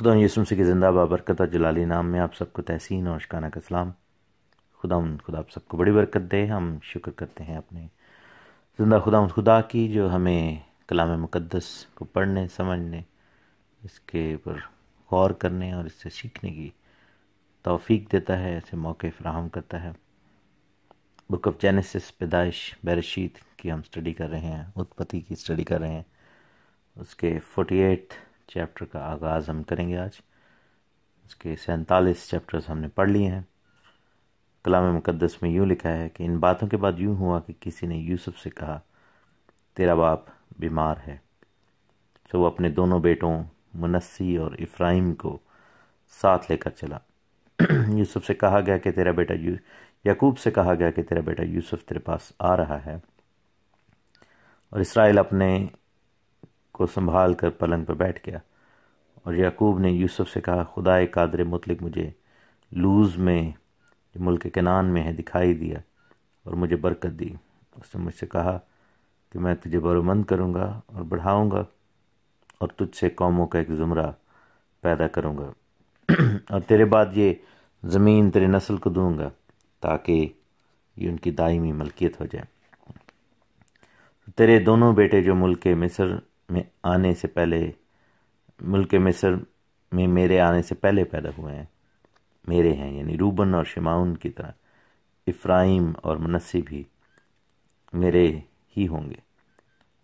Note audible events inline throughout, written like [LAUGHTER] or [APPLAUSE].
खुदा यसुम से के ज़िंदा बाबरकत और जलाली नाम में आप सबको तहसीन और शकाना का सलाम खुदा उन खुदा आप सबको बड़ी बरकत दे हम शुक्र करते हैं अपने ज़िंदा खुदा उन खुदा की जो हमें कलाम मुक़दस को पढ़ने समझने इसके ऊपर गौर करने और इससे सीखने की तोफ़ी देता है ऐसे मौके फ्राहम करता है बुक ऑफ जेनेसिस पैदाइश बरशीत की हम स्टडी कर रहे हैं उत्पत्ति की स्टडी कर रहे हैं उसके फोर्टी एट चैप्टर का आगाज़ हम करेंगे आज इसके सैंतालीस चैप्टर्स हमने पढ़ लिए हैं कलाम मुकदस में यूँ लिखा है कि इन बातों के बाद यूँ हुआ कि किसी ने यूसुफ से कहा तेरा बाप बीमार है तो वो अपने दोनों बेटों मुनस्सी और इफ्राहिम को साथ लेकर चला [CLEARS THROAT] यूसुफ से कहा गया कि तेरा बेटा यू यकूब से कहा गया कि तेरा बेटा यूसुफ तेरे पास आ रहा है और इसराइल अपने को संभाल कर पलंग पर बैठ गया और याकूब ने यूसुफ से कहा खुदाए कादर मुतलिक मुझे लूज में जो मुल्क कनान में है दिखाई दिया और मुझे बरकत दी उसने मुझसे कहा कि मैं तुझे बरमंद करूँगा और बढ़ाऊँगा और तुझसे कौमों का एक ज़ुमरा पैदा करूँगा [CLEARS THROAT] और तेरे बाद ये ज़मीन तेरे नस्ल को दूँगा ताकि ये उनकी दायमी मलकियत हो जाए तो तेरे दोनों बेटे जो मुल्क मिस्र में आने से पहले मुल्क मिस्र में मेरे आने से पहले पैदा हुए हैं मेरे हैं यानी रूबन और शिमाउन की तरह इफ़्राइम और मनस्सी भी मेरे ही होंगे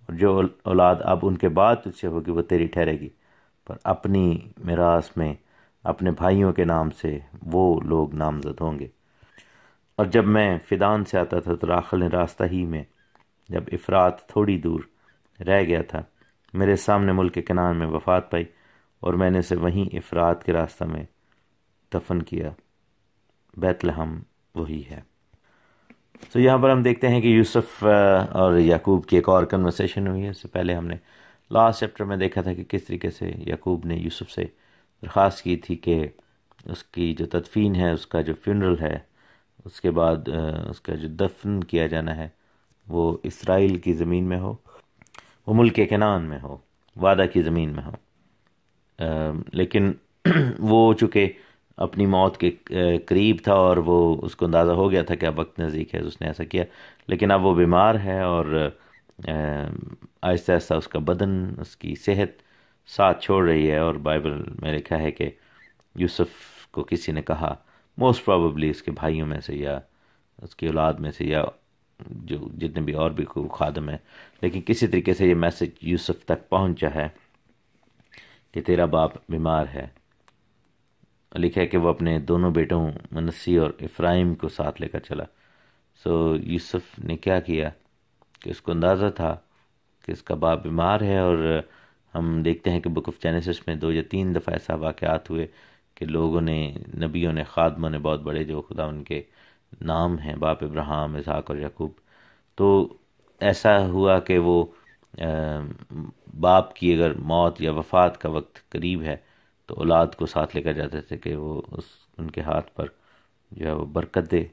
और जो औलाद अब उनके बाद तुझसे होगी वो तेरी ठहरेगी पर अपनी मिरास में अपने भाइयों के नाम से वो लोग नामजद होंगे और जब मैं फ़िदान से आता था तो राखल ने रास्ता ही में जब इफ़रात थोड़ी दूर रह गया था मेरे सामने मुल्क किनार में वफात पाई और मैंने इसे वहीं अफराद के रास्ता में दफन किया बैतलहम वही है तो यहाँ पर हम देखते हैं कि यूसुफ और याकूब की एक और कन्वर्सेशन हुई है इससे पहले हमने लास्ट चैप्टर में देखा था कि किस तरीके से याकूब ने यूसुफ से दरख्वास्त की थी कि उसकी जो तदफीन है उसका जो फ्यूनरल है उसके बाद उसका जो दफन किया जाना है वो इसराइल की ज़मीन में हो वो मुल्क कनान में हो वादा की ज़मीन में हो आ, लेकिन [CLEARS THROAT] वो चूँकि अपनी मौत के करीब था और वो उसको अंदाज़ा हो गया था कि अब वक्त नज़दीक है उसने ऐसा किया लेकिन अब वो बीमार है और आहिस्ता आहिस्ता उसका बदन उसकी सेहत साथ छोड़ रही है और बाइबल में लिखा है कि यूसुफ को किसी ने कहा मोस्ट प्रॉबली उसके भाइयों में से या उसकी औलाद में से या जो जितने भी और भी खादम हैं लेकिन किसी तरीके से ये मैसेज यूसुफ तक पहुंचा है कि तेरा बाप बीमार है लिखा है कि वो अपने दोनों बेटों मनसी और इफ्राहिम को साथ लेकर चला सो यूसुफ ने क्या किया कि उसको अंदाज़ा था कि इसका बाप बीमार है और हम देखते हैं कि बुक ऑफ जेनेसिस में दो या तीन दफ़ा ऐसा वाक़ात हुए कि लोगों ने नबियों ने खादमों ने बहुत बड़े जो खुदा उनके नाम हैं बाप इब्राहिम इसहाक और यकूब तो ऐसा हुआ कि वो बाप की अगर मौत या वफ़ात का वक्त करीब है तो औलाद को साथ लेकर जाते थे कि वो उस उनके हाथ पर जो है वो बरकत दे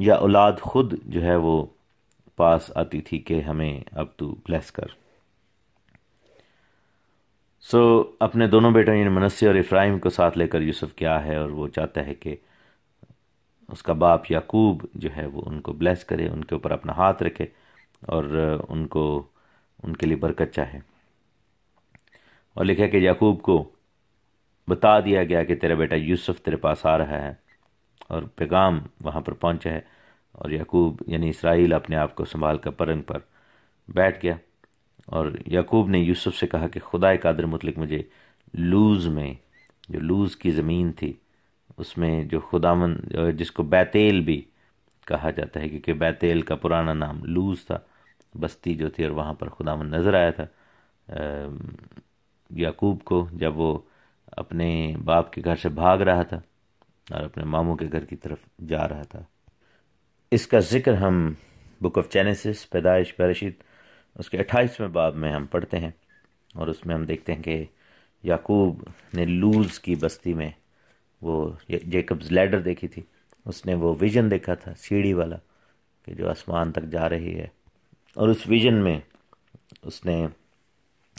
या औलाद खुद जो है वो पास आती थी कि हमें अब तू ब्लेस कर सो so, अपने दोनों बेटों यानी मनस्य और इफ्राहिम को साथ लेकर यूसुफ क्या है और वो चाहता है कि उसका बाप याकूब जो है वो उनको ब्लेस करे उनके ऊपर अपना हाथ रखे और उनको उनके लिए बरकत चाहे और लिखा कि याकूब को बता दिया गया कि तेरा बेटा यूसुफ तेरे पास आ रहा है और पैगाम वहाँ पर पहुँचा है और याकूब यानी इसराइल अपने आप को संभाल कर परंग पर बैठ गया और याकूब ने यूसुफ से कहा कि खुदा कादर मतलब मुझे लूज़ में जो लूज़ की ज़मीन थी उसमें जो खुदाम जिसको बैतेल भी कहा जाता है क्योंकि बैतेल का पुराना नाम लूज था बस्ती जो थी और वहाँ पर खुदाम नज़र आया था याकूब को जब वो अपने बाप के घर से भाग रहा था और अपने मामू के घर की तरफ जा रहा था इसका ज़िक्र हम बुक ऑफ चैनसिस पैदाइश बरशीद उसके अट्ठाईसवें बाब में हम पढ़ते हैं और उसमें हम देखते हैं कि याकूब ने लूज़ की बस्ती में वो जेकब्स लैडर देखी थी उसने वो विजन देखा था सीढ़ी वाला कि जो आसमान तक जा रही है और उस विजन में उसने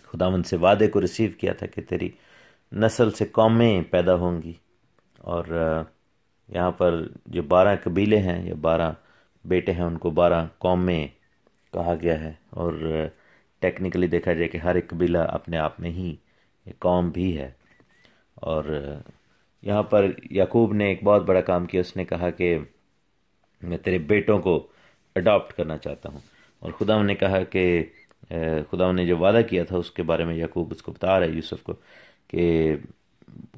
खुदावन से वादे को रिसीव किया था कि तेरी नस्ल से कौमें पैदा होंगी और यहाँ पर जो बारह कबीले हैं या बारह बेटे हैं उनको बारह कौमें कहा गया है और टेक्निकली देखा जाए कि हर एक कबीला अपने आप में ही एक कौम भी है और यहाँ पर याकूब ने एक बहुत बड़ा काम किया उसने कहा कि मैं तेरे बेटों को अडॉप्ट करना चाहता हूँ और खुदा ने कहा कि खुदा ने जो वादा किया था उसके बारे में याकूब उसको बता रहा है यूसुफ को कि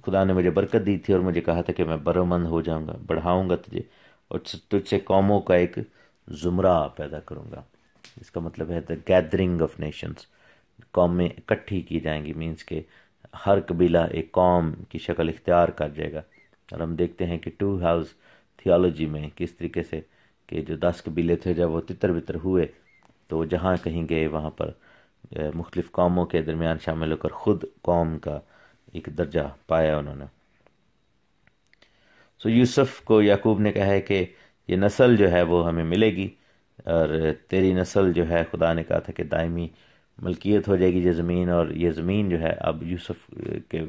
खुदा ने मुझे बरकत दी थी और मुझे कहा था कि मैं बरमंद हो जाऊँगा बढ़ाऊँगा तुझे और तुझसे कौमों का एक ज़ुमरा पैदा करूँगा इसका मतलब है द गैदरिंग ऑफ नेशंस कौमें इकट्ठी की जाएंगी मीन्स के हर कबीला एक कौम की शक्ल इख्तियार कर जाएगा और हम देखते हैं कि टू हाउस थियोलॉजी में किस तरीके से कि जो दस कबीले थे जब वो तितर बितर हुए तो जहाँ कहीं गए वहाँ पर मुख्तलिफ़ कौमों के दरमियान शामिल होकर ख़ुद कौम का एक दर्जा पाया उन्होंने सो so, यूसुफ को याकूब ने कहा है कि ये नस्ल जो है वो हमें मिलेगी और तेरी नस्ल जो है खुदा ने कहा था कि दायमी मलकियत हो जाएगी ये ज़मीन और ये ज़मीन जो है अब यूसुफ के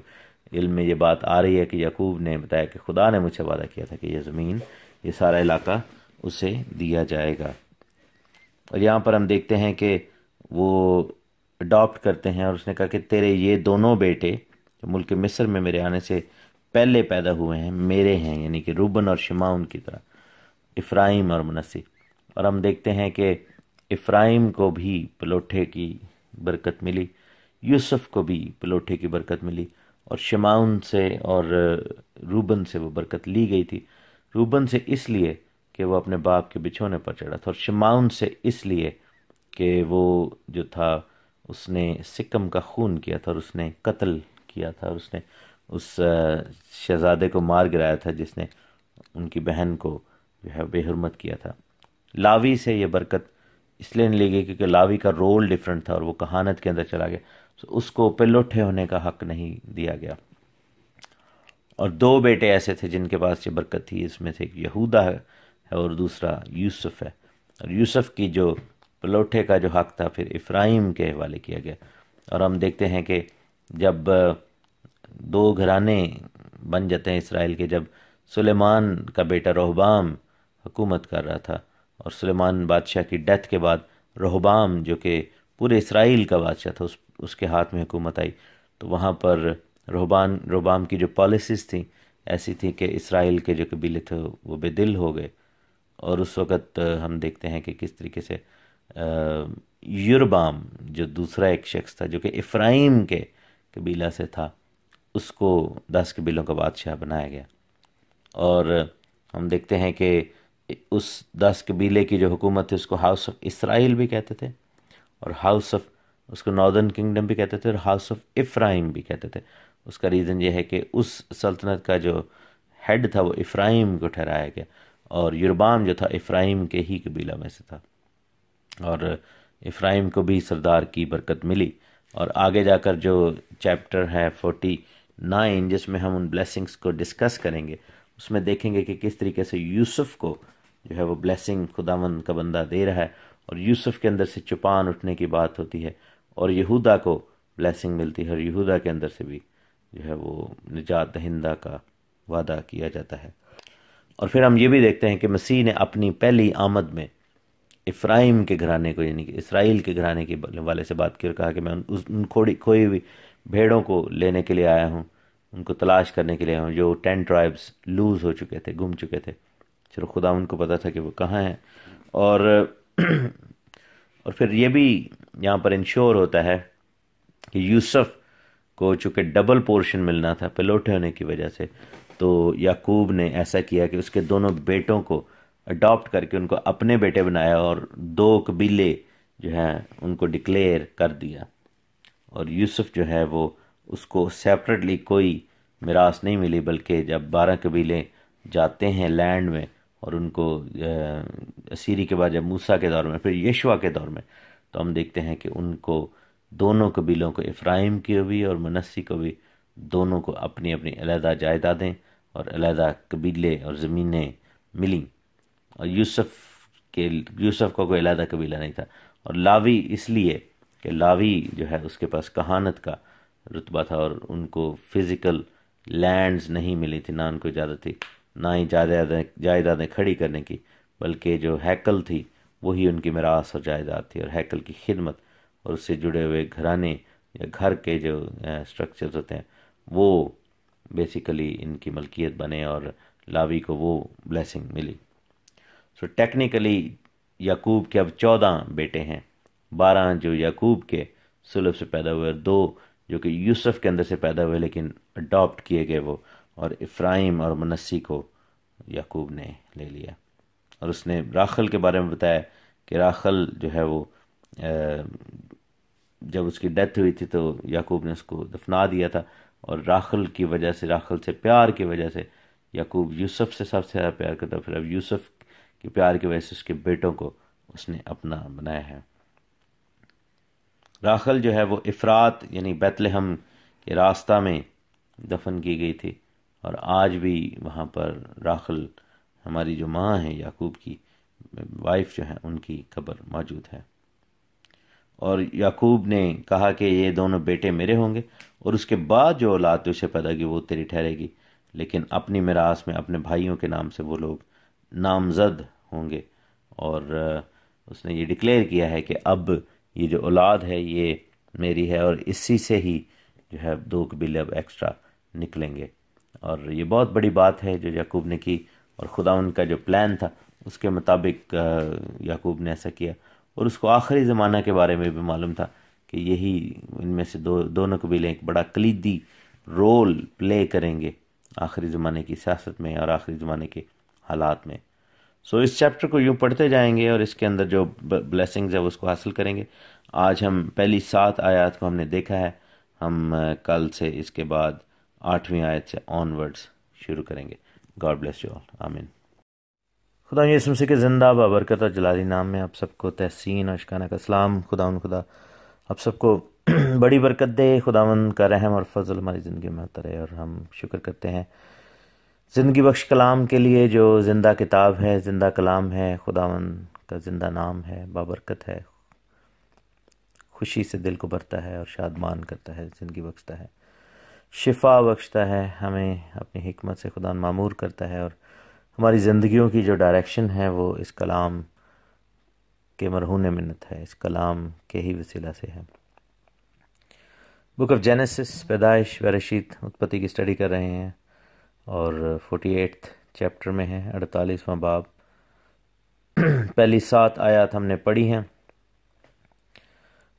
इल्म में ये बात आ रही है कि यकूब ने बताया कि खुदा ने मुझे वादा किया था कि यह ज़मीन ये सारा इलाका उसे दिया जाएगा और यहाँ पर हम देखते हैं कि वो अडॉप्ट करते हैं और उसने कहा कि तेरे ये दोनों बेटे जो मुल्क मिस्र में मेरे आने से पहले पैदा हुए हैं मेरे हैं यानी कि रूबन और शमा उनकी तरह इफ्राहिम और मुनसी और हम देखते हैं कि इफ्राहिम को भी पलोठे की बरकत मिली यूसुफ को भी पलोठे की बरकत मिली और शमाउन से और रूबन से वो बरकत ली गई थी रूबन से इसलिए कि वो अपने बाप के बिछोने पर चढ़ा था और शमाउन से इसलिए कि वो जो था उसने सिकम का खून किया था और उसने कत्ल किया था और उसने उस शहजादे को मार गिराया था जिसने उनकी बहन को जो है बेहरमत किया था लावी से ये बरकत इसलिए नहीं लेगी क्योंकि लावी का रोल डिफरेंट था और वो कहानत के अंदर चला गया तो उसको पिल्लोठे होने का हक नहीं दिया गया और दो बेटे ऐसे थे जिनके पास ये बरकत थी इसमें से एक यहूदा है और दूसरा यूसुफ है और यूसुफ की जो पलोठे का जो हक था फिर इफ्राहिम के हवाले किया गया और हम देखते हैं कि जब दो घराने बन जाते हैं इसराइल के जब सुलेमान का बेटा रोहबाम हुकूमत कर रहा था और सुलेमान बादशाह की डेथ के बाद रहबाम जो कि पूरे इसराइल का बादशाह था उस उसके हाथ में हुकूमत आई तो वहाँ पर रहबान रहबाम की जो पॉलिसीज़ थी ऐसी थी कि इसराइल के जो कबीले थे वो बेदिल हो गए और उस वक़्त हम देखते हैं कि किस तरीके से यूरबाम जो दूसरा एक शख्स था जो कि इफ़्राइम के कबीला से था उसको दस कबीलों का बादशाह बनाया गया और हम देखते हैं कि उस दस कबीले की जो हुकूमत थी उसको हाउस ऑफ इसराइल भी कहते थे और हाउस ऑफ उसको नॉर्दर्न किंगडम भी कहते थे और हाउस ऑफ इफ्राहिम भी कहते थे उसका रीज़न ये है कि उस सल्तनत का जो हेड था वो इफ्राहिम को ठहराया गया और युरबाम जो था इफ्राहिम के ही कबीला में से था और इफ्राहिम को भी सरदार की बरकत मिली और आगे जाकर जो चैप्टर है फोर्टी नाइन जिसमें हम उन ब्लेसिंग्स को डिस्कस करेंगे उसमें देखेंगे कि किस तरीके से यूसुफ को जो है वो ब्लेसिंग खुदावन का बंदा दे रहा है और यूसुफ के अंदर से चुपान उठने की बात होती है और यहूदा को ब्लेसिंग मिलती है और यहूदा के अंदर से भी जो है वो निजात दहिंदा का वादा किया जाता है और फिर हम ये भी देखते हैं कि मसीह ने अपनी पहली आमद में इफ़्राइम के घराने को यानी कि इसराइल के घराने के वाले से बात की और कहा कि मैं उस उन खोड़ी खोई हुई भेड़ों को लेने के लिए आया हूँ उनको तलाश करने के लिए आया हूँ जो टेन ट्राइब्स लूज़ हो चुके थे गुम चुके थे चलो खुदा उनको पता था कि वो कहाँ हैं और [CLEARS THROAT] और फिर ये भी यहाँ पर इंश्योर होता है कि यूसुफ को चूँकि डबल पोर्शन मिलना था पिलोटे होने की वजह से तो याकूब ने ऐसा किया कि उसके दोनों बेटों को अडॉप्ट करके उनको अपने बेटे बनाया और दो कबीले जो हैं उनको डिक्लेयर कर दिया और यूसुफ जो है वो उसको सेपरेटली कोई मिरास नहीं मिली बल्कि जब बारह कबीले जाते हैं लैंड में और उनको सीरी के बाद जब मूसा के दौर में फिर यशवा के दौर में तो हम देखते हैं कि उनको दोनों कबीलों को इफ़्राहिम की भी और मनस्सी को भी दोनों को अपनी अपनी अलहदा जायदादें और अलहदा कबीले और ज़मीनें मिली और यूसुफ के यूसुफ का कोई अलहदा कबीला नहीं था और लावी इसलिए कि लावी जो है उसके पास कहानत का रुतबा था और उनको फिज़िकल लैंड्स नहीं मिली थी ना उनको इजाज़त थी ना ही जायदादें जायदादें खड़ी करने की बल्कि जो हैकल थी वही उनकी मिरास और जायदाद थी और हैकल की खिदमत और उससे जुड़े हुए घराने या घर के जो स्ट्रक्चर्स होते हैं वो बेसिकली इनकी मलकियत बने और लावी को वो ब्लेसिंग मिली सो टेक्निकली याकूब के अब चौदह बेटे हैं बारह जो याकूब के सुलभ से पैदा हुए और दो जो कि यूसुफ के अंदर से पैदा हुए लेकिन अडॉप्ट किए गए वो और इफ़्राइम और मनसी को याकूब ने ले लिया और उसने राखल के बारे में बताया कि राखल जो है वो जब उसकी डेथ हुई थी तो याकूब ने उसको दफना दिया था और राखल की वजह से राखल से प्यार की वजह से याकूब यूसुफ से सबसे ज़्यादा प्यार करता फिर अब यूसुफ के प्यार की वजह से उसके बेटों को उसने अपना बनाया है राखल जो है वो इफ़रात यानी बैतलहम के रास्ता में दफन की गई थी और आज भी वहाँ पर राखल हमारी जो माँ है याकूब की वाइफ जो है उनकी कब्र मौजूद है और याकूब ने कहा कि ये दोनों बेटे मेरे होंगे और उसके बाद जो औलाद उसे पैदा की वो तेरी ठहरेगी लेकिन अपनी मिरास में अपने भाइयों के नाम से वो लोग नामजद होंगे और उसने ये डिक्लेयर किया है कि अब ये जो औलाद है ये मेरी है और इसी से ही जो है दो कबीले अब एक्स्ट्रा निकलेंगे और ये बहुत बड़ी बात है जो याकूब ने की और खुदा उनका जो प्लान था उसके मुताबिक याकूब ने ऐसा किया और उसको आखिरी ज़माना के बारे में भी मालूम था कि यही इनमें से दो दोनों कबीले एक बड़ा कलीदी रोल प्ले करेंगे आखिरी ज़माने की सियासत में और आखिरी ज़माने के हालात में सो so, इस चैप्टर को यूँ पढ़ते जाएंगे और इसके अंदर जो ब्लेसिंग्स है उसको हासिल करेंगे आज हम पहली सात आयात को हमने देखा है हम कल से इसके बाद आठवीं आयत से ऑनवर्ड्स शुरू करेंगे गॉड ब्लेस यू ऑल आमीन खुदा ये से के ज़िंदा बाबरकत और जलाली नाम में आप सबको तहसीन और शिकाना का सलाम खुदा खुदा आप सबको [CLEARS THROAT] बड़ी बरकत दे खुदा का रहम और फजल हमारी ज़िंदगी में आता रहे और हम शुक्र करते हैं ज़िंदगी बख्श कलाम के लिए जो ज़िंदा किताब है ज़िंदा कलाम है खुदावन का ज़िंदा नाम है बाबरकत है खुशी से दिल को भरता है और शादमान करता है ज़िंदगी बख्शता है शिफा बख्शता है हमें अपनी हमत से खुदा मामूर करता है और हमारी ज़िंदगियों की जो डायरेक्शन है वो इस कलाम के मरहून मन्नत है इस कलाम के ही वसीला से है बुक ऑफ जेनेसिस पैदाइश व रशीद उत्पत्ति की स्टडी कर रहे हैं और फोर्टी एट्थ चैप्टर में है अड़तालीसवा बाब पहली सात आयत हमने पढ़ी हैं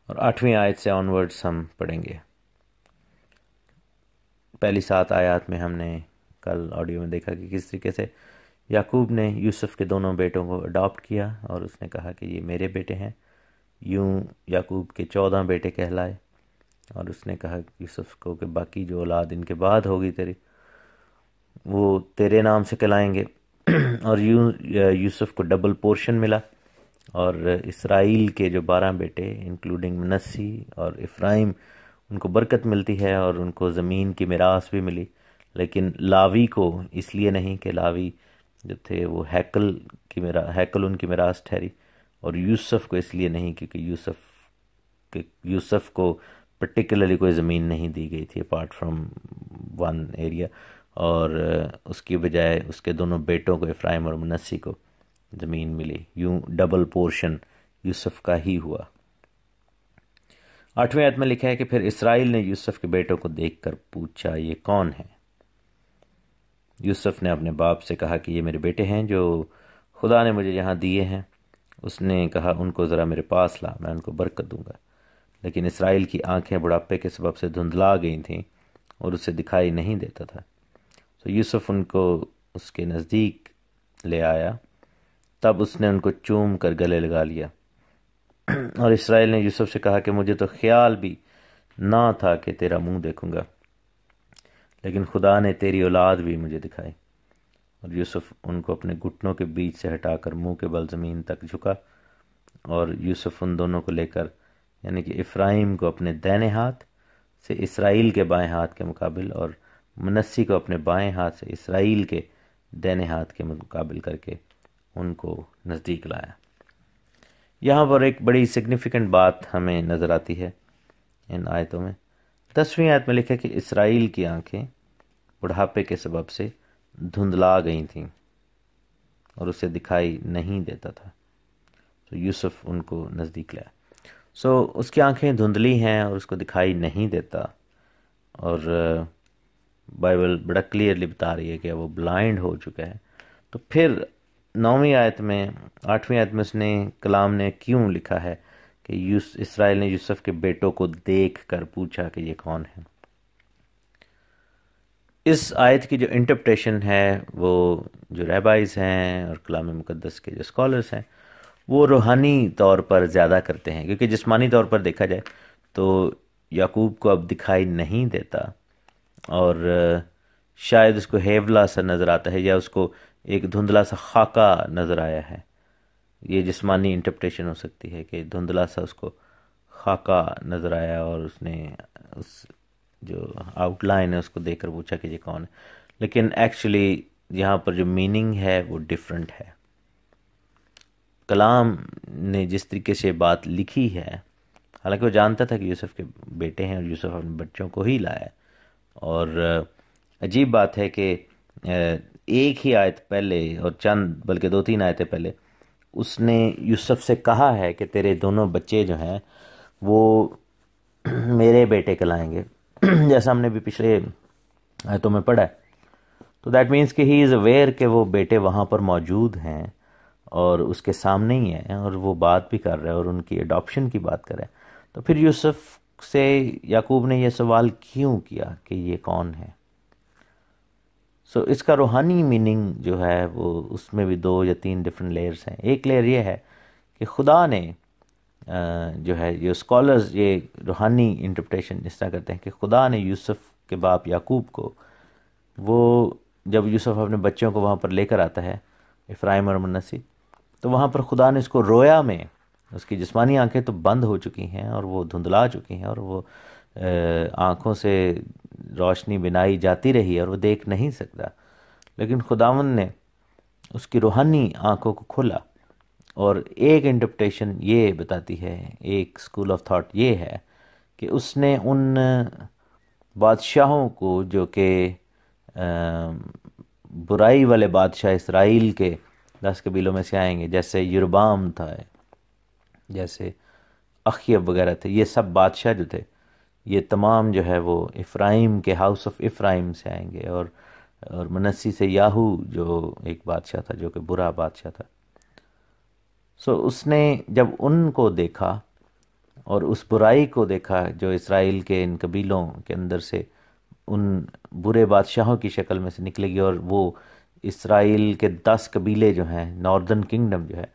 और आठवीं आयत से ऑनवर्ड्स हम पढ़ेंगे पहली सात आयात में हमने कल ऑडियो में देखा कि किस तरीके से याकूब ने यूसुफ के दोनों बेटों को अडॉप्ट किया और उसने कहा कि ये मेरे बेटे हैं यूं याकूब के चौदह बेटे कहलाए और उसने कहा यूसुफ को कि बाकी जो औलाद इनके बाद होगी तेरी वो तेरे नाम से कहलाएंगे [CLEARS THROAT] और यूँ यूसुफ को डबल पोर्शन मिला और इसराइल के जो बारह बेटे इंक्लूडिंग मनस्सी और इफ्राइम उनको बरकत मिलती है और उनको ज़मीन की मिरास भी मिली लेकिन लावी को इसलिए नहीं कि लावी जो थे वो हैकल की मेरा हैकल उनकी मिरास ठहरी और यूसुफ को इसलिए नहीं क्योंकि यूसुफ के यूसुफ को पर्टिकुलरली कोई ज़मीन नहीं दी गई थी अपार्ट फ्रॉम वन एरिया और उसकी बजाय उसके दोनों बेटों को इफ्राहिम और मुनसी को ज़मीन मिली यूँ डबल पोर्शन यूसुफ का ही हुआ आठवें आयत में लिखा है कि फिर इसराइल ने यूसुफ के बेटों को देखकर पूछा ये कौन है यूसुफ ने अपने बाप से कहा कि ये मेरे बेटे हैं जो खुदा ने मुझे यहाँ दिए हैं उसने कहा उनको ज़रा मेरे पास ला मैं उनको बरकत दूंगा लेकिन इसराइल की आंखें बुढ़ापे के सबब से धुंधला गई थीं और उसे दिखाई नहीं देता था तो यूसुफ उनको उसके नज़दीक ले आया तब उसने उनको चूम कर गले लगा लिया और इसराइल ने यूसुफ से कहा कि मुझे तो ख्याल भी ना था कि तेरा मुंह देखूंगा लेकिन खुदा ने तेरी औलाद भी मुझे दिखाई और यूसुफ उनको अपने घुटनों के बीच से हटाकर मुंह के बल ज़मीन तक झुका और यूसुफ उन दोनों को लेकर यानी कि इफ़्राइम को अपने दैने हाथ से इसराइल के बाएं हाथ के मुकाबल और मनस्सी को अपने बाएं हाथ से इसराइल के दैने हाथ के मुकाबल करके उनको नज़दीक लाया यहाँ पर एक बड़ी सिग्निफिकेंट बात हमें नज़र आती है इन आयतों में दसवीं आयत में लिखा कि इसराइल की आंखें बुढ़ापे के सबब से धुंधला गई थीं और उसे दिखाई नहीं देता था तो यूसुफ उनको नज़दीक लाया सो so, उसकी आंखें धुंधली हैं और उसको दिखाई नहीं देता और uh, बाइबल बड़ा क्लियरली बता रही है कि वो ब्लाइंड हो चुका है तो फिर नौवीं आयत में आठवीं आयत में उसने कलाम ने क्यों लिखा है कि यूस इसराइल ने यूसुफ के बेटों को देख कर पूछा कि ये कौन है इस आयत की जो इंटरप्रटेशन है वो जो रहबाइज हैं और कलाम मुकदस के जो स्कॉलर्स हैं वो रूहानी तौर पर ज़्यादा करते हैं क्योंकि जिसमानी तौर पर देखा जाए तो याकूब को अब दिखाई नहीं देता और शायद उसको हेवला सा नज़र आता है या उसको एक धुंधला सा खाका नज़र आया है ये जिसमानी इंटरप्रटेशन हो सकती है कि धुंधला सा उसको खाका नज़र आया और उसने उस जो आउटलाइन है उसको देखकर पूछा कि ये कौन है लेकिन एक्चुअली यहाँ पर जो मीनिंग है वो डिफरेंट है कलाम ने जिस तरीके से बात लिखी है हालांकि वो जानता था कि यूसुफ के बेटे हैं और यूसुफ अपने बच्चों को ही लाया और अजीब बात है कि एक ही आयत पहले और चंद बल्कि दो तीन आयतें पहले उसने यूसुफ से कहा है कि तेरे दोनों बच्चे जो हैं वो [CLEARS THROAT] मेरे बेटे कहलाएंगे [CLEARS THROAT] जैसा हमने भी पिछले आयतों में पढ़ा है तो दैट मीन्स कि ही इज़ अवेयर कि वो बेटे वहाँ पर मौजूद हैं और उसके सामने ही हैं और वो बात भी कर रहे हैं और उनकी अडॉप्शन की बात कर रहे हैं तो फिर यूसुफ से याकूब ने यह सवाल क्यों किया कि ये कौन है सो so, इसका रूहानी मीनिंग जो है वो उसमें भी दो या तीन डिफरेंट लेयर्स हैं एक लेयर ये है कि खुदा ने जो है ये स्कॉलर्स ये रूहानी इंटरप्रटेशन इस तरह करते हैं कि खुदा ने यूसुफ के बाप याकूब को वो जब यूसुफ अपने बच्चों को वहाँ पर लेकर आता है इफ्राहिम और मुन्नसी तो वहाँ पर खुदा ने इसको रोया में उसकी जिसमानी आंखें तो बंद हो चुकी हैं और वो धुंधला चुकी हैं और वो आँखों से रोशनी बिनाई जाती रही और वो देख नहीं सकता लेकिन खुदावन ने उसकी रूहानी आंखों को खोला और एक इंटरप्रिटेशन ये बताती है एक स्कूल ऑफ थॉट ये है कि उसने उन बादशाहों को जो कि बुराई वाले बादशाह इसराइल के दस कबीलों में से आएंगे जैसे युरबाम था जैसे अखियब वगैरह थे ये सब बादशाह जो थे ये तमाम जो है वो इफ़्राइम के हाउस ऑफ इफ़्राइम से आएंगे और और मनसी से याहू जो एक बादशाह था जो कि बुरा बादशाह था सो उसने जब उनको देखा और उस बुराई को देखा जो इसराइल के इन कबीलों के अंदर से उन बुरे बादशाहों की शक्ल में से निकलेगी और वो इसराइल के दस कबीले जो हैं नॉर्दर्न किंगडम जो है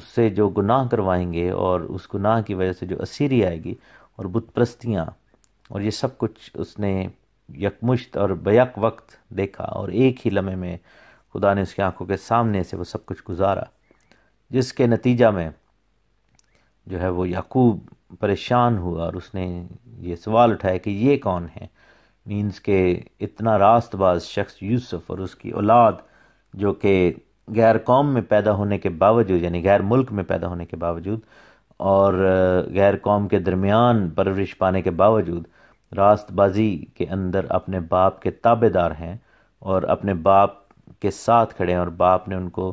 उससे जो गुनाह करवाएंगे और उस गुनाह की वजह से जो असीरी आएगी और बुतप्रस्तियाँ और ये सब कुछ उसने यकमुश्त और बैक वक्त देखा और एक ही लम्हे में खुदा ने उसकी आंखों के सामने से वो सब कुछ गुजारा जिसके नतीजा में जो है वो याकूब परेशान हुआ और उसने ये सवाल उठाया कि ये कौन है मीन्स के इतना रास्तबाज शख्स यूसुफ और उसकी औलाद जो कि गैर कौम में पैदा होने के बावजूद यानी गैर मुल्क में पैदा होने के बावजूद और गैर कौम के दरमियान परवरिश पाने के बावजूद रास्तबाजी के अंदर अपने बाप के ताबेदार हैं और अपने बाप के साथ खड़े हैं और बाप ने उनको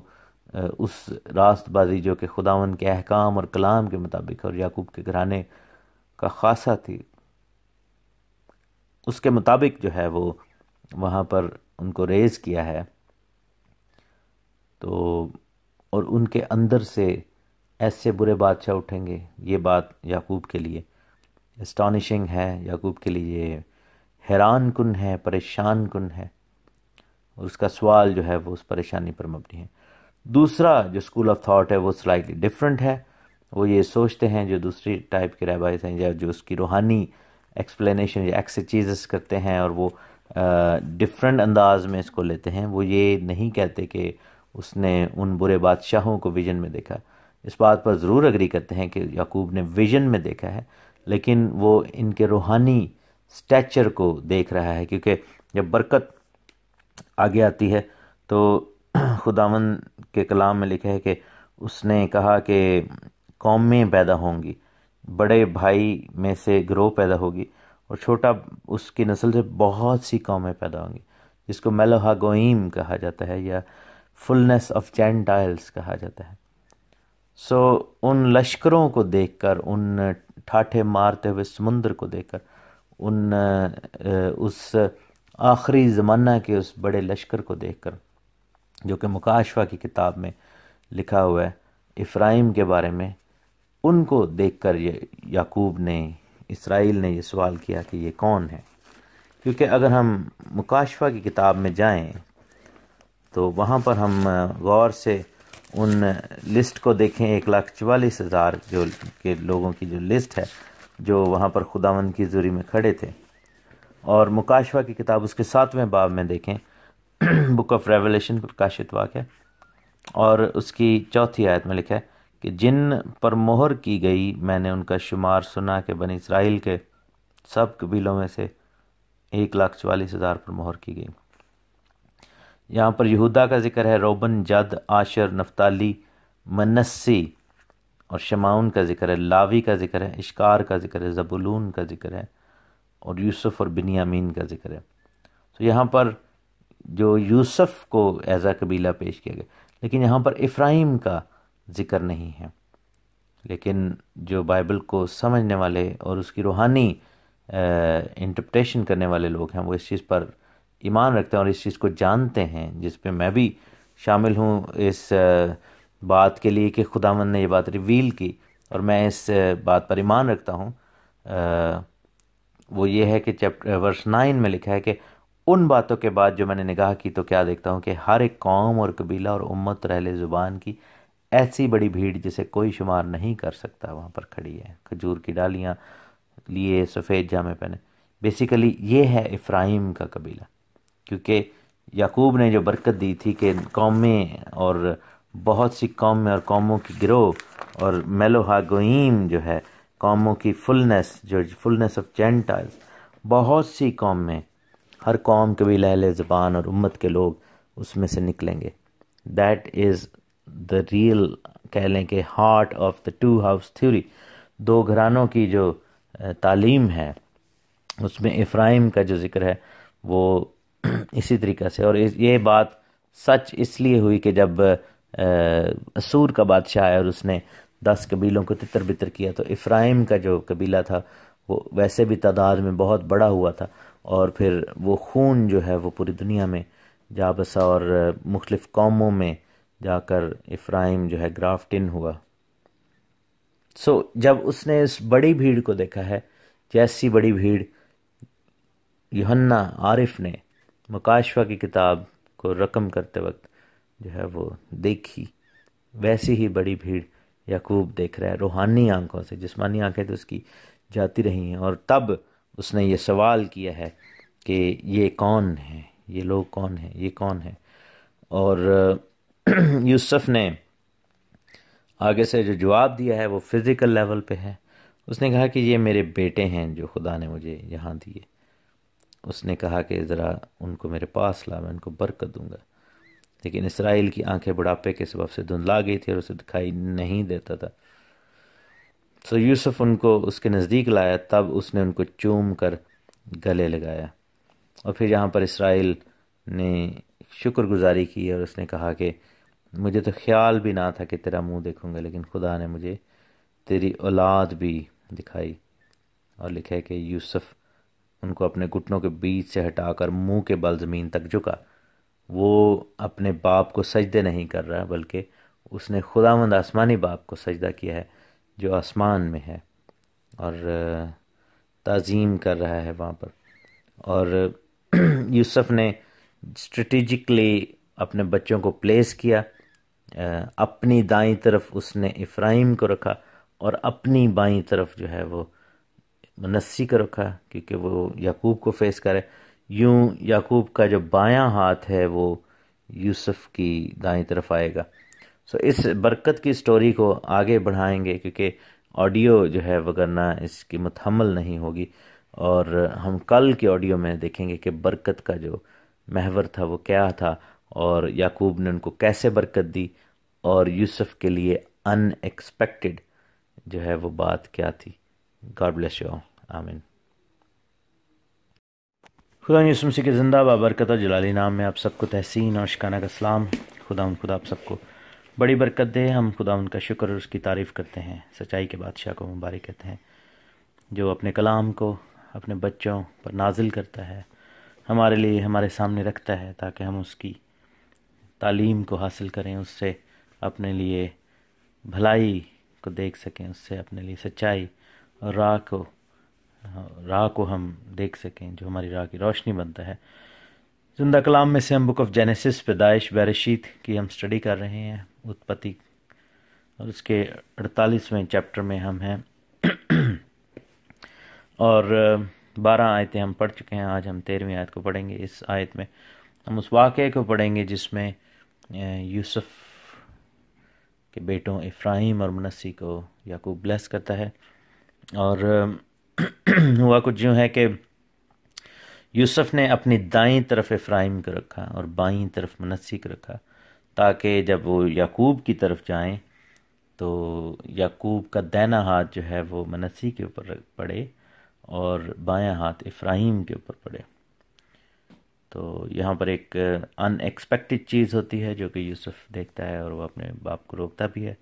उस रास्तबाजी जो कि खुदावन के अहकाम और कलाम के मुताबिक और याकूब के घराने का खासा थी उसके मुताबिक जो है वो वहाँ पर उनको रेज़ किया है तो और उनके अंदर से ऐसे बुरे बादशाह उठेंगे ये बात याकूब के लिए एस्टॉनिशिंग है याकूब के लिए ये हैरान कन है परेशान कन है उसका सवाल जो है वो उस परेशानी पर मबनी है दूसरा जो स्कूल ऑफ थाट है वो स्लाइटली डिफरेंट है वो ये सोचते हैं जो दूसरी टाइप के रहबाइस हैं या जो उसकी रूहानी एक्सप्लेनेशन या एक्सचीज़ करते हैं और वो डिफरेंट अंदाज में इसको लेते हैं वो ये नहीं कहते कि उसने उन बुरे बादशाहों को विजन में देखा इस बात पर ज़रूर अग्री करते हैं कि याकूब ने विजन में देखा है लेकिन वो इनके रूहानी स्टैचर को देख रहा है क्योंकि जब बरकत आगे आती है तो [CLEARS THROAT] खुदावन के कलाम में लिखा है कि उसने कहा कि कौमें पैदा होंगी बड़े भाई में से ग्रोह पैदा होगी और छोटा उसकी नस्ल से बहुत सी कौमें पैदा होंगी जिसको मेलोहागोईम कहा जाता है या फुलनेस ऑफ जेंटाइल्स कहा जाता है सो so, उन लश्करों को देखकर उन ठाठे मारते हुए समुंदर को देखकर उन उस आखिरी ज़माना के उस बड़े लश्कर को देखकर जो कि मुकाशवा की किताब में लिखा हुआ है इफ़्राइम के बारे में उनको देखकर ये याकूब ने इसराइल ने ये सवाल किया कि ये कौन है क्योंकि अगर हम मुकाशवा की किताब में जाएं तो वहाँ पर हम गौर से उन लिस्ट को देखें एक लाख चवालीस हज़ार जो के लोगों की जो लिस्ट है जो वहाँ पर खुदावंद की जूरी में खड़े थे और मुकाशवा की किताब उसके सातवें बाब में देखें [CLEARS THROAT] बुक ऑफ रेवलेशन प्रकाशित वाक है और उसकी चौथी आयत में लिखा है कि जिन पर मोहर की गई मैंने उनका शुमार सुना के बन इसराइल के सब कबीलों में से एक लाख चवालीस हज़ार पर मोहर की गई यहाँ पर यहूदा का जिक्र है रोबन जद आशर नफ्ताली मनस्सी और शमाउन का जिक्र है लावी का जिक्र है इश्कार का जिक्र है ज़बुलून का जिक्र है और यूसुफ़ और बिनियामीन का जिक्र है तो यहाँ पर जो यूसुफ को ऐसा कबीला पेश किया गया लेकिन यहाँ पर इफ़्राइम का जिक्र नहीं है लेकिन जो बाइबल को समझने वाले और उसकी रूहानी इंटरप्रटेशन करने वाले लोग हैं वो इस चीज़ पर ईमान रखते हैं और इस चीज़ को जानते हैं जिस पे मैं भी शामिल हूँ इस बात के लिए कि खुदावन ने ये बात रिवील की और मैं इस बात पर ईमान रखता हूँ वो ये है कि चैप्टर वर्ष नाइन में लिखा है कि उन बातों के बाद जो मैंने निगाह की तो क्या देखता हूँ कि हर एक कौम और कबीला और उम्मत रहले ज़ुबान की ऐसी बड़ी भीड़ जिसे कोई शुमार नहीं कर सकता वहाँ पर खड़ी है खजूर की डालियाँ लिए सफ़ेद जामे पहने बेसिकली ये है इफ्राहिम का कबीला क्योंकि याकूब ने जो बरकत दी थी कि कौमें और बहुत सी कौमें और कौमों की ग्रोह और मेलोहागोईम जो है कौमों की फुलनेस जो फुलनेस ऑफ जेंटाइल्स बहुत सी कौमें हर कौम के भी लहले ज़बान और उम्मत के लोग उसमें से निकलेंगे दैट इज़ द रियल कह लें कि heart of the two house theory दो घरानों की जो तालीम है उसमें इफ्राहिम का जो ज़िक्र है वो [CLEARS THROAT] इसी तरीक़े से और ये बात सच इसलिए हुई कि जब असूर का बादशाह आया और उसने दस कबीलों को तितर बितर किया तो इफ्राहिम का जो कबीला था वो वैसे भी तादाद में बहुत बड़ा हुआ था और फिर वो खून जो है वो पूरी दुनिया में जा बसा और मुख्तफ कौमों में जाकर इफ़्राइम जो है ग्राफ्ट इन हुआ सो so, जब उसने इस बड़ी भीड़ को देखा है जैसी बड़ी भीड़ यहन्ना आरिफ ने मकाशवा की किताब को रकम करते वक्त जो है वो देखी वैसी ही बड़ी भीड़ याकूब देख रहा है रूहानी आंखों से जिस्मानी आंखें तो उसकी जाती रही हैं और तब उसने ये सवाल किया है कि ये कौन है ये लोग कौन हैं ये कौन है और [CLEARS THROAT] यूसुफ ने आगे से जो जवाब दिया है वो फिज़िकल लेवल पे है उसने कहा कि ये मेरे बेटे हैं जो खुदा ने मुझे यहाँ दिए उसने कहा कि ज़रा उनको मेरे पास ला मैं उनको बरकत दूंगा लेकिन इसराइल की आंखें बुढ़ापे के सबब से धुंधला गई थी और उसे दिखाई नहीं देता था सो तो यूसुफ उनको उसके नज़दीक लाया तब उसने उनको चूम कर गले लगाया और फिर यहाँ पर इसराइल ने शुक्रगुजारी की और उसने कहा कि मुझे तो ख्याल भी ना था कि तेरा मुंह देखूंगा लेकिन खुदा ने मुझे तेरी औलाद भी दिखाई और लिखा है कि यूसुफ़ उनको अपने घुटनों के बीच से हटाकर मुंह के बल ज़मीन तक झुका वो अपने बाप को सजदे नहीं कर रहा बल्कि उसने खुदावंद आसमानी बाप को सजदा किया है जो आसमान में है और तज़ीम कर रहा है वहाँ पर और [CLEARS THROAT] यूसुफ ने स्ट्रेटिजिकली अपने बच्चों को प्लेस किया अपनी दाई तरफ उसने इफ्राहिम को रखा और अपनी बाई तरफ जो है वो मनस्सी को रखा क्योंकि वो याकूब को फेस करे यूं याकूब का जो बायां हाथ है वो यूसुफ की दाएं तरफ आएगा सो इस बरकत की स्टोरी को आगे बढ़ाएंगे क्योंकि ऑडियो जो है वगरना इसकी मुतहमल नहीं होगी और हम कल के ऑडियो में देखेंगे कि बरकत का जो महवर था वो क्या था और याकूब ने उनको कैसे बरकत दी और यूसुफ के लिए अनएक्सपेक्टेड जो है वो बात क्या थी God bless you all. आमीन खुदा यसुम के ज़िंदा बाबरकत और जलाली नाम में आप सबको तहसीन और शिकाना का सलाम खुदा खुदा आप सबको बड़ी बरकत दे हम खुदा उनका शुक्र और उसकी तारीफ़ करते हैं सच्चाई के बादशाह को मुबारक कहते हैं जो अपने कलाम को अपने बच्चों पर नाजिल करता है हमारे लिए हमारे सामने रखता है ताकि हम उसकी तालीम को हासिल करें उससे अपने लिए भलाई को देख सकें उससे अपने लिए सच्चाई राह को राह को हम देख सकें जो हमारी राह की रोशनी बनता है जिंदा कलाम में से हम बुक ऑफ जेनेसिस पैदाइश बरशीत की हम स्टडी कर रहे हैं उत्पत्ति और उसके अड़तालीसवें चैप्टर में हम हैं और बारह आयतें हम पढ़ चुके हैं आज हम तेरहवीं आयत को पढ़ेंगे इस आयत में हम उस वाक़े को पढ़ेंगे जिसमें यूसुफ के बेटों इफ्राहिम और मनसी को याकूब ब्लेस करता है और [CLEARS THROAT] हुआ कुछ यूँ है कि यूसुफ ने अपनी दाईं तरफ इफ्राहिम को रखा और बाईं तरफ मनस्सी को रखा ताकि जब वो याकूब की तरफ जाएं तो याकूब का दैना हाथ जो है वो मनस्सी के ऊपर पड़े और बायां हाथ इफ्राहिम के ऊपर पड़े तो यहाँ पर एक अनएक्सपेक्टेड चीज़ होती है जो कि यूसुफ देखता है और वो अपने बाप को रोकता भी है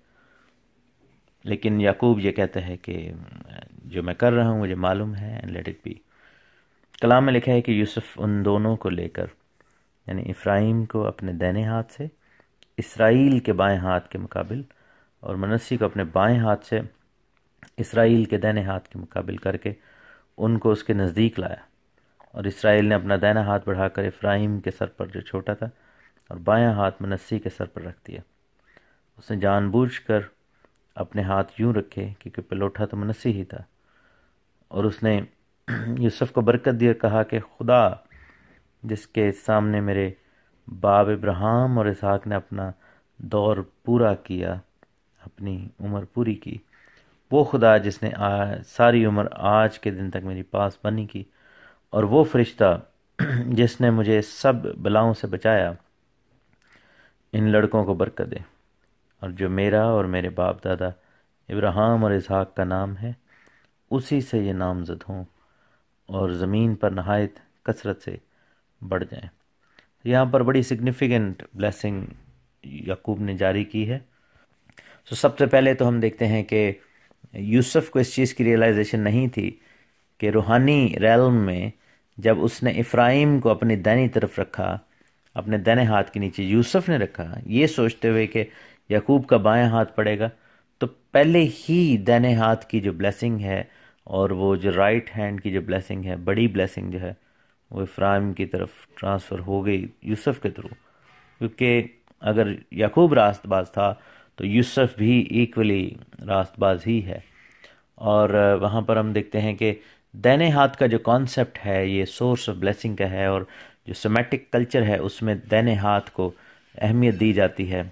लेकिन याकूब ये कहते हैं कि जो मैं कर रहा हूँ मुझे मालूम है एंड लेट इट बी कलाम में लिखा है कि यूसुफ उन दोनों को लेकर यानी इफ्राहिम को अपने दैने हाथ से इसराइल के बाएं हाथ के मुकाबिल और मनसी को अपने बाएं हाथ से इसराइल के दैन हाथ के मुकाबिल करके उनको उसके नज़दीक लाया और इसराइल ने अपना दैना हाथ बढ़ाकर इफ़्राइम के सर पर जो छोटा था और बायां हाथ मनसी के सर पर रख दिया उसने जानबूझ कर अपने हाथ यूं रखे क्योंकि पलोठा तो मनसी ही था और उसने यूसुफ को बरकत और कहा कि खुदा जिसके सामने मेरे बाब इब्राहिम और इसहाक ने अपना दौर पूरा किया अपनी उम्र पूरी की वो खुदा जिसने आ, सारी उम्र आज के दिन तक मेरी पास बनी की और वो फरिश्ता जिसने मुझे सब बलाओं से बचाया इन लड़कों को बरकत दे और जो मेरा और मेरे बाप दादा इब्राहिम और इसहाक का नाम है उसी से ये नामजद हों और ज़मीन पर नहायत कसरत से बढ़ जाएं यहाँ पर बड़ी सिग्निफिकेंट ब्लेसिंग याकूब ने जारी की है तो सबसे पहले तो हम देखते हैं कि यूसुफ को इस चीज़ की रियलाइजेशन नहीं थी कि रूहानी रैलम में जब उसने इफ़्राइम को अपनी दैनी तरफ रखा अपने दैन हाथ के नीचे यूसुफ ने रखा ये सोचते हुए कि याकूब का बायां हाथ पड़ेगा तो पहले ही दैन हाथ की जो ब्लेसिंग है और वो जो राइट हैंड की जो ब्लेसिंग है बड़ी ब्लेसिंग जो है वो इफ्राहिम की तरफ ट्रांसफ़र हो गई यूसुफ के थ्रू क्योंकि अगर याकूब रास्तबाज था तो यूसुफ भी इक्वली रास्तबाज ही है और वहाँ पर हम देखते हैं कि दैन हाथ का जो कॉन्सेप्ट है ये सोर्स ऑफ ब्लेसिंग का है और जो सोमेटिक कल्चर है उसमें दैन हाथ को अहमियत दी जाती है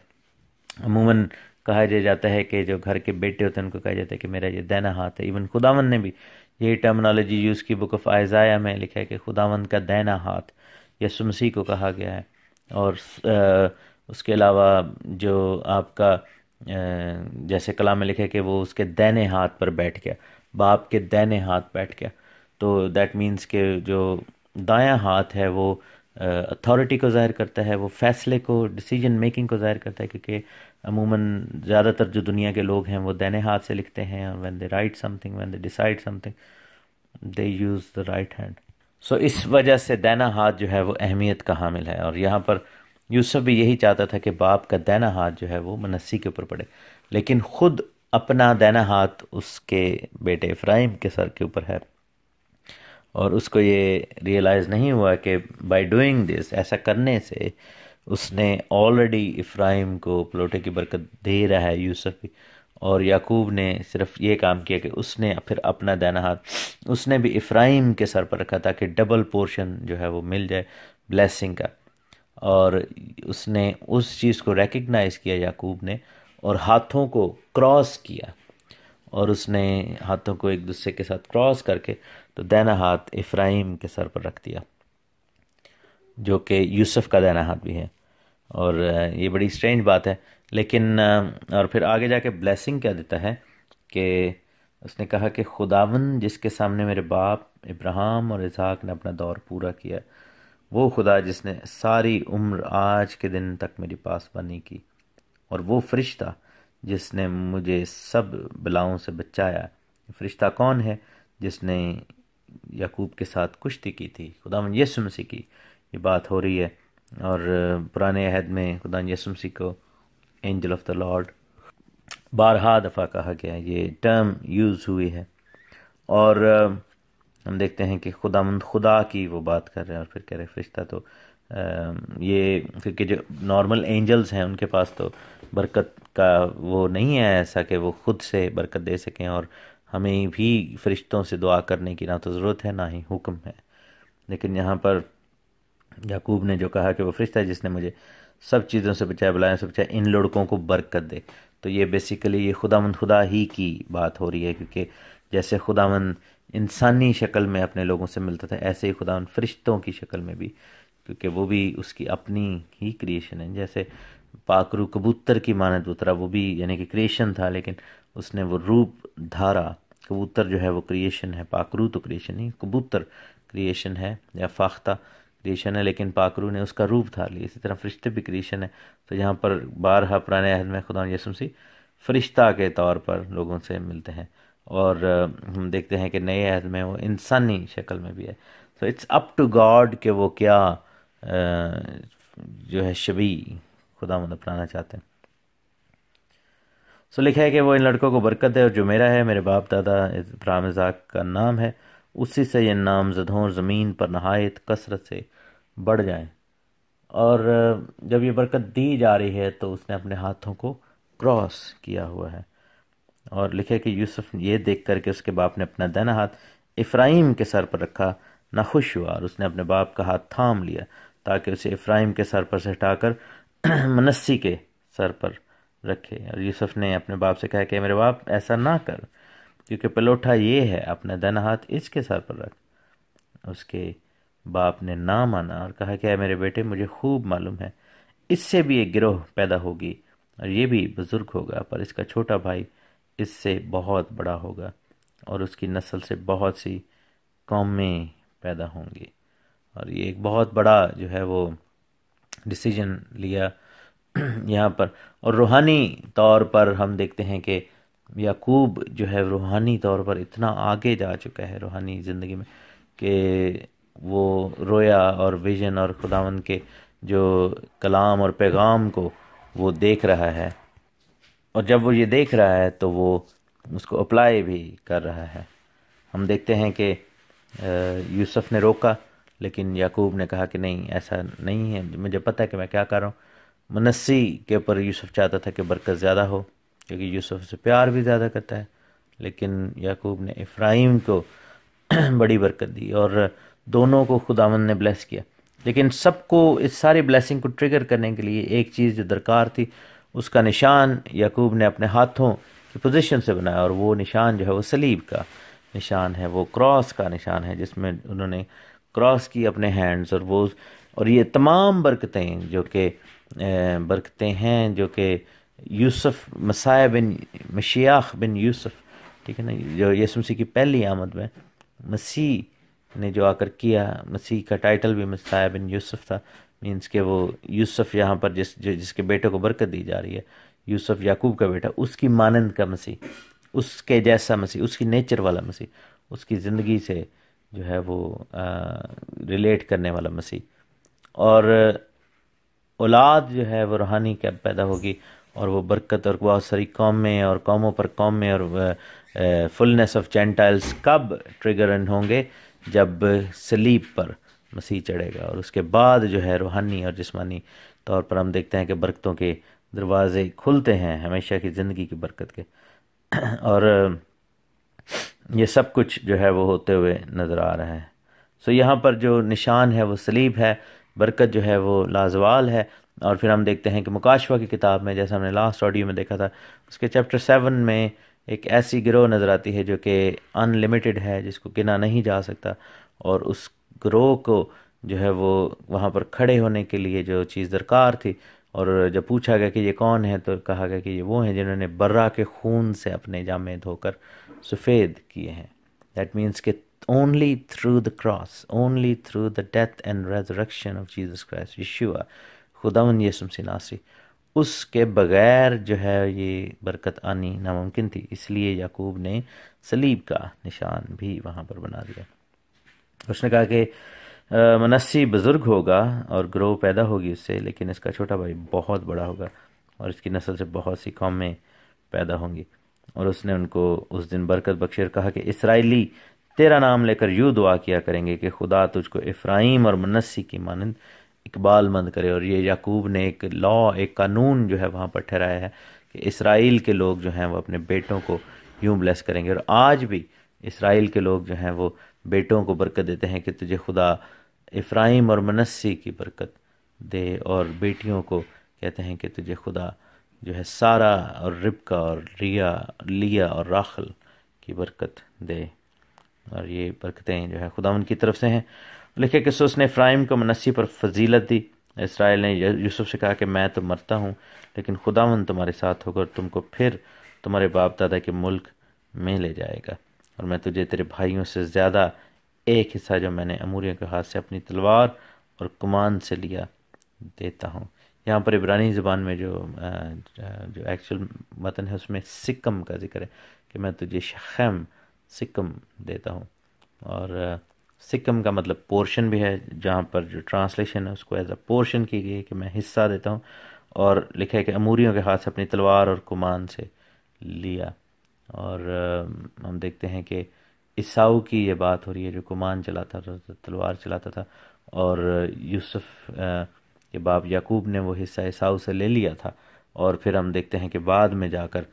अमूमन कहा जाता है कि जो घर के बेटे होते हैं उनको कहा जाता है कि मेरा ये दैना हाथ है इवन खुदावन ने भी यही टर्मिनोलॉजी यूज़ की बुक ऑफ आयजाया में लिखा है कि खुदावंद का दैना हाथ यसु मसीह को कहा गया है और उसके अलावा जो आपका जैसे कला में लिखा है कि वो उसके दैने हाथ पर बैठ गया बाप के दैने हाथ बैठ गया तो दैट मीन्स के जो दाया हाथ है वो अथॉरिटी को ज़ाहिर करता है वो फैसले को डिसीजन मेकिंग को ज़ाहिर करता है क्योंकि अमूमन ज़्यादातर जो दुनिया के लोग हैं वो दैन हाथ से लिखते हैं और when they write something when they decide something they use the right hand so इस वजह से दैना हाथ जो है वो अहमियत का हामिल है और यहाँ पर यूसुफ भी यही चाहता था कि बाप का दैना हाथ जो है वो मनस्सी के ऊपर पड़े लेकिन ख़ुद अपना दैना हाथ उसके बेटे इफ्राहिम के सर के ऊपर है और उसको ये रियलाइज़ नहीं हुआ कि बाय डूइंग दिस ऐसा करने से उसने ऑलरेडी इफ्राहिम को पलोटे की बरकत दे रहा है यूसुफ और याकूब ने सिर्फ ये काम किया कि उसने फिर अपना दाना हाथ उसने भी इफ्राहिम के सर पर रखा ताकि डबल पोर्शन जो है वो मिल जाए ब्लेसिंग का और उसने उस चीज़ को रिकग्नाइज़ किया याकूब ने और हाथों को क्रॉस किया और उसने हाथों को एक दूसरे के साथ क्रॉस करके तो दैना हाथ इफ्राहिम के सर पर रख दिया जो कि यूसुफ का दैना हाथ भी है और ये बड़ी स्ट्रेंज बात है लेकिन और फिर आगे जाके ब्लेसिंग क्या देता है कि उसने कहा कि खुदावन जिसके सामने मेरे बाप इब्राहिम और इसहाक ने अपना दौर पूरा किया वो खुदा जिसने सारी उम्र आज के दिन तक मेरी बनी की और वो फरिश्ता जिसने मुझे सब बलाओं से बचाया फरिश्ता कौन है जिसने याकूब के साथ कुश्ती की थी खुदा यसु मसीह की ये बात हो रही है और पुराने अहद में खुदा यसु मसीह को एंजल ऑफ द लॉर्ड बारहा दफ़ा कहा गया ये टर्म यूज़ हुई है और हम देखते हैं कि खुदामंद खुदा की वो बात कर रहे हैं और फिर कह रहे फरिश्ता तो ये क्योंकि जो नॉर्मल एंजल्स हैं उनके पास तो बरकत का वो नहीं है ऐसा कि वो खुद से बरकत दे सकें और हमें भी फरिश्तों से दुआ करने की ना तो ज़रूरत है ना ही हुक्म है लेकिन यहाँ पर याकूब ने जो कहा कि वो फरिश्ता है जिसने मुझे सब चीज़ों से बचाए बुलाया से बचाए इन लड़कों को बरकत दे तो ये बेसिकली ये खुदामंद खुदा ही की बात हो रही है क्योंकि जैसे खुदामंद इंसानी शक्ल में अपने लोगों से मिलता था ऐसे ही खुदा फरिश्तों की शक्ल में भी क्योंकि वो भी उसकी अपनी ही क्रिएशन है जैसे पाकरू कबूतर की मानद उतरा वो भी यानी कि क्रिएशन था लेकिन उसने वो रूप धारा कबूतर जो है वो क्रिएशन है पाकरू तो क्रिएशन नहीं कबूतर क्रिएशन है या फाख्ता क्रिएशन है लेकिन पाकरू ने उसका रूप धार लिया इसी तरह फरिश्ते भी क्रिएशन है तो यहाँ पर बारह पुराने अहद में खुदा यसुम सी फरिश्ता के तौर पर लोगों से मिलते हैं और हम देखते हैं कि नए अहद में वो इंसानी शक्ल में भी है so it's up to God कि वो क्या जो है शबी खुदा मद अपनाना चाहते हैं सो लिखा है कि वो इन लड़कों को बरकत है और जो मेरा है मेरे बाप दादा रामजाक का नाम है उसी से ये नाम जदों ज़मीन पर नहायत कसरत से बढ़ जाएं और जब ये बरकत दी जा रही है तो उसने अपने हाथों को क्रॉस किया हुआ है और लिखे कि यूसुफ ये देख कर के उसके बाप ने अपना दाना हाथ इफ़्राइम के सर पर रखा ना खुश हुआ और उसने अपने बाप का हाथ थाम लिया ताकि उसे इफ़्राइम के सर पर से हटाकर [CLEARS THROAT] मनस्सी के सर पर रखे और यूसुफ ने अपने बाप से कहा कि मेरे बाप ऐसा ना कर क्योंकि पलोठा ये है अपना दन हाथ इसके सर पर रख उसके बाप ने ना माना और कहा कि मेरे बेटे मुझे खूब मालूम है इससे भी एक गिरोह पैदा होगी और ये भी बुज़ुर्ग होगा पर इसका छोटा भाई इससे बहुत बड़ा होगा और उसकी नस्ल से बहुत सी कौमें पैदा होंगी और ये एक बहुत बड़ा जो है वो डिसीजन लिया [CLEARS THROAT] यहाँ पर और रूहानी तौर पर हम देखते हैं कि याकूब जो है रूहानी तौर पर इतना आगे जा चुका है रूहानी ज़िंदगी में कि वो रोया और विजन और खुदावंद के जो कलाम और पैगाम को वो देख रहा है और जब वो ये देख रहा है तो वो उसको अप्लाई भी कर रहा है हम देखते हैं कि यूसुफ ने रोका लेकिन याकूब ने कहा कि नहीं ऐसा नहीं है मुझे पता है कि मैं क्या कर रहा हूँ मनस्सी के ऊपर यूसुफ चाहता था कि बरकत ज़्यादा हो क्योंकि यूसुफ से प्यार भी ज़्यादा करता है लेकिन याकूब ने इफ्राहिम को [CLEARS THROAT] बड़ी बरकत दी और दोनों को खुदावन ने ब्लेस किया लेकिन सबको इस सारी ब्लेसिंग को ट्रिगर करने के लिए एक चीज़ जो दरकार थी उसका निशान याकूब ने अपने हाथों की पोजीशन से बनाया और वो निशान जो है वो सलीब का निशान है वो क्रॉस का निशान है जिसमें उन्होंने क्रॉस की अपने हैंड्स और वो और ये तमाम बरकतें जो कि बरकते हैं जो कि यूसुफ मसाया बिन मशियाख बिन यूसुफ ठीक है ना जो यसु मसीह की पहली आमद में मसीह ने जो आकर किया मसीह का टाइटल भी मसाया बिन यूसुफ था मीन्स के वो यूसुफ यहाँ पर जिस जो जिसके बेटे को बरकत दी जा रही है यूसुफ याकूब का बेटा उसकी मानंद का मसीह उसके जैसा मसीह उसकी नेचर वाला मसीह उसकी ज़िंदगी से जो है वो रिलेट करने वाला मसीह और औलाद जो है वो रूहानी कैब पैदा होगी और वो बरकत और बहुत सारी में और कौमों पर में और फुलनेस ऑफ जेंटाइल्स कब ट्रिगरन होंगे जब सलीब पर मसीह चढ़ेगा और उसके बाद जो है रूहानी और जिस्मानी तौर पर हम देखते हैं कि बरकतों के दरवाज़े खुलते हैं हमेशा की ज़िंदगी की बरकत के [CLEARS THROAT] और ये सब कुछ जो है वो होते हुए नज़र आ रहा है सो यहाँ पर जो निशान है वो सलीब है बरकत जो है वो लाजवाल है और फिर हम देखते हैं कि मुकाशवा की किताब में जैसा हमने लास्ट ऑडियो में देखा था उसके चैप्टर सेवन में एक ऐसी गिरोह नज़र आती है जो कि अनलिमिटेड है जिसको गिना नहीं जा सकता और उस ग्रोह को जो है वो वहाँ पर खड़े होने के लिए जो चीज़ दरकार थी और जब पूछा गया कि ये कौन है तो कहा गया कि ये वो हैं जिन्होंने बर्रा के खून से अपने जामे धोकर सफ़ेद किए हैं दैट मीन्स कि only through the cross, only through the death and resurrection of Jesus Christ, Yeshua, खुदावन Yesum नासी उसके बगैर जो है ये बरकत आनी नामुमकिन थी इसलिए याकूब ने सलीब का निशान भी वहाँ पर बना दिया उसने कहा कि मनस्सी बुज़ुर्ग होगा और ग्रोह पैदा होगी उससे लेकिन इसका छोटा भाई बहुत बड़ा होगा और इसकी नस्ल से बहुत सी कौमें पैदा होंगी और उसने उनको उस दिन बरकत बख्शर कहा कि इसराइली तेरा नाम लेकर यूँ दुआ किया करेंगे कि खुदा तुझको इफ़्राइम और मनस्सी की मानंद इकबाल मंद करे और ये याकूब ने एक लॉ एक कानून जो है वहाँ पर ठहराया है कि इसराइल के लोग जो हैं वो अपने बेटों को यूँ ब्लेस करेंगे और आज भी इसराइल के लोग जो हैं वो बेटों को बरकत देते हैं कि तुझे खुदा इफ़्राइम और मनस्सी की बरकत दे और बेटियों को कहते हैं कि तुझे खुदा जो है सारा और रिबका और रिया लिया और राखल की बरकत दे और ये बरकतें जो है खुदा उनकी तरफ से हैं लिखे कि उसने फ़्राइम को मनसी पर फजीलत दी इसराइल ने यूसुफ से कहा कि मैं तो मरता हूँ लेकिन खुदावन तुम्हारे साथ होकर तुमको फिर तुम्हारे बाप दादा के मुल्क में ले जाएगा और मैं तुझे तेरे भाइयों से ज़्यादा एक हिस्सा जो मैंने अमूरियों के हाथ से अपनी तलवार और कमान से लिया देता हूँ यहाँ पर इबरानी ज़बान में जो जो एक्चुअल मतन है उसमें सिकम का जिक्र है कि मैं तुझे शखम सिक्किम देता हूँ और सिक्किम का मतलब पोर्शन भी है जहाँ पर जो ट्रांसलेशन है उसको एज अ पोर्शन की गई है कि मैं हिस्सा देता हूँ और लिखा है कि अमूरियों के हाथ से अपनी तलवार और कुमान से लिया और हम देखते हैं कि ईसाऊ की ये बात हो रही है जो कुमान चलाता था तो तलवार चलाता था और यूसुफ के बाप याकूब ने वो हिस्सा ईसाऊ से ले लिया था और फिर हम देखते हैं कि बाद में जाकर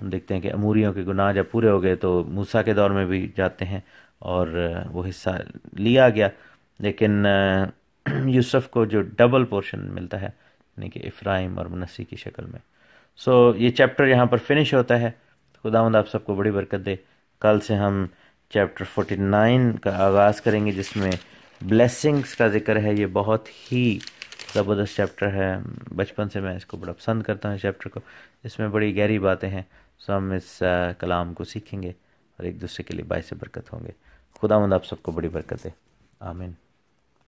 हम देखते हैं कि अमूरियों के गुनाह जब पूरे हो गए तो मूसा के दौर में भी जाते हैं और वो हिस्सा लिया गया लेकिन [CLEARS THROAT] यूसुफ को जो डबल पोर्शन मिलता है यानी कि इफ्राहिम और मनसी की शक्ल में सो so, ये चैप्टर यहाँ पर फिनिश होता है खुदावंद आप सबको बड़ी बरकत दे कल से हम चैप्टर फोर्टी नाइन का आगाज़ करेंगे जिसमें ब्लेसिंग्स का जिक्र है ये बहुत ही ज़बरदस्त चैप्टर है बचपन से मैं इसको बड़ा पसंद करता हूँ इस चैप्टर को इसमें बड़ी गहरी बातें हैं सो हम इस कलाम को सीखेंगे और एक दूसरे के लिए बायस बरकत होंगे खुदा मंद आप सबको बड़ी बरकत है आमीन